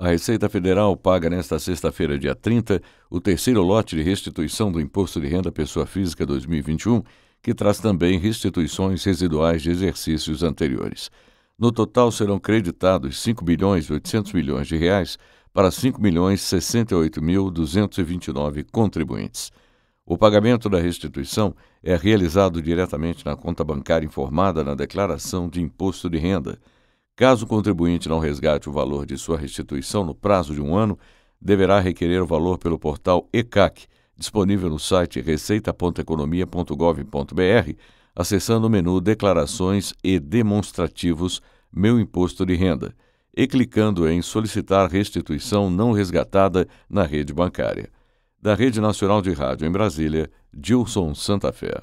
A Receita Federal paga nesta sexta-feira, dia 30, o terceiro lote de restituição do Imposto de Renda Pessoa Física 2021, que traz também restituições residuais de exercícios anteriores. No total serão creditados 5 bilhões 800 milhões de reais para 5 milhões 68 mil contribuintes. O pagamento da restituição é realizado diretamente na conta bancária informada na declaração de imposto de renda Caso o contribuinte não resgate o valor de sua restituição no prazo de um ano, deverá requerer o valor pelo portal ECAC, disponível no site receita.economia.gov.br, acessando o menu Declarações e Demonstrativos Meu Imposto de Renda e clicando em Solicitar Restituição Não Resgatada na Rede Bancária. Da Rede Nacional de Rádio em Brasília, Gilson Santa Fé.